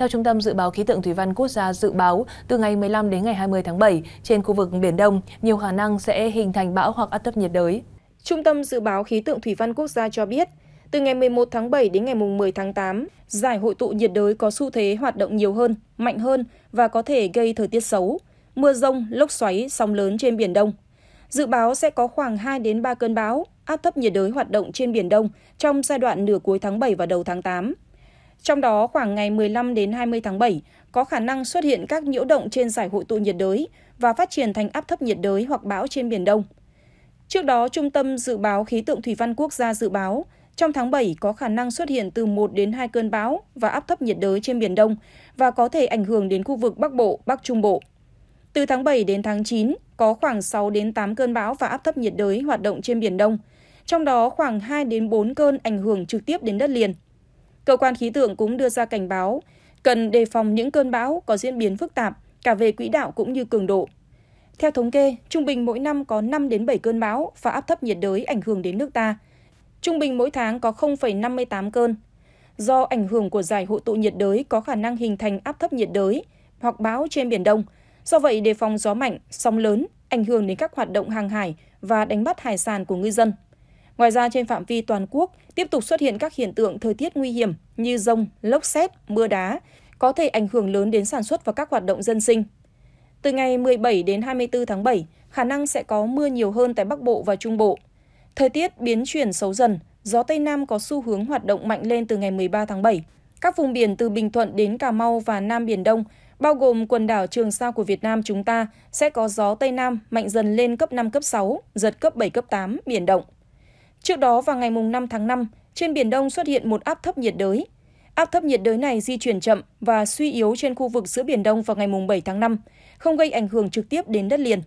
Theo Trung tâm Dự báo Khí tượng Thủy văn Quốc gia dự báo, từ ngày 15 đến ngày 20 tháng 7, trên khu vực Biển Đông, nhiều khả năng sẽ hình thành bão hoặc áp thấp nhiệt đới. Trung tâm Dự báo Khí tượng Thủy văn Quốc gia cho biết, từ ngày 11 tháng 7 đến ngày 10 tháng 8, giải hội tụ nhiệt đới có xu thế hoạt động nhiều hơn, mạnh hơn và có thể gây thời tiết xấu, mưa rông, lốc xoáy, sóng lớn trên Biển Đông. Dự báo sẽ có khoảng 2 đến 3 cơn bão, áp thấp nhiệt đới hoạt động trên Biển Đông trong giai đoạn nửa cuối tháng 7 và đầu tháng 8. Trong đó khoảng ngày 15 đến 20 tháng 7 có khả năng xuất hiện các nhiễu động trên giải hội tụ nhiệt đới và phát triển thành áp thấp nhiệt đới hoặc bão trên biển Đông. Trước đó, Trung tâm Dự báo Khí tượng Thủy văn Quốc gia dự báo, trong tháng 7 có khả năng xuất hiện từ 1 đến 2 cơn bão và áp thấp nhiệt đới trên Biển Đông và có thể ảnh hưởng đến khu vực Bắc Bộ, Bắc Trung Bộ. Từ tháng 7 đến tháng 9, có khoảng 6 đến 8 cơn bão và áp thấp nhiệt đới hoạt động trên Biển Đông, trong đó khoảng 2 đến 4 cơn ảnh hưởng trực tiếp đến đất liền. Cơ quan khí tượng cũng đưa ra cảnh báo cần đề phòng những cơn bão có diễn biến phức tạp cả về quỹ đạo cũng như cường độ. Theo thống kê, trung bình mỗi năm có 5 đến 7 cơn bão và áp thấp nhiệt đới ảnh hưởng đến nước ta. Trung bình mỗi tháng có 0,58 cơn. Do ảnh hưởng của giải hội tụ nhiệt đới có khả năng hình thành áp thấp nhiệt đới hoặc bão trên biển Đông, do vậy đề phòng gió mạnh, sóng lớn ảnh hưởng đến các hoạt động hàng hải và đánh bắt hải sản của ngư dân. Ngoài ra, trên phạm vi toàn quốc tiếp tục xuất hiện các hiện tượng thời tiết nguy hiểm như rông, lốc xét, mưa đá, có thể ảnh hưởng lớn đến sản xuất và các hoạt động dân sinh. Từ ngày 17 đến 24 tháng 7, khả năng sẽ có mưa nhiều hơn tại Bắc Bộ và Trung Bộ. Thời tiết biến chuyển xấu dần, gió Tây Nam có xu hướng hoạt động mạnh lên từ ngày 13 tháng 7. Các vùng biển từ Bình Thuận đến Cà Mau và Nam Biển Đông, bao gồm quần đảo Trường Sa của Việt Nam chúng ta, sẽ có gió Tây Nam mạnh dần lên cấp 5, cấp 6, giật cấp 7, cấp 8, biển động. Trước đó vào ngày 5 tháng 5, trên Biển Đông xuất hiện một áp thấp nhiệt đới. Áp thấp nhiệt đới này di chuyển chậm và suy yếu trên khu vực giữa Biển Đông vào ngày 7 tháng 5, không gây ảnh hưởng trực tiếp đến đất liền.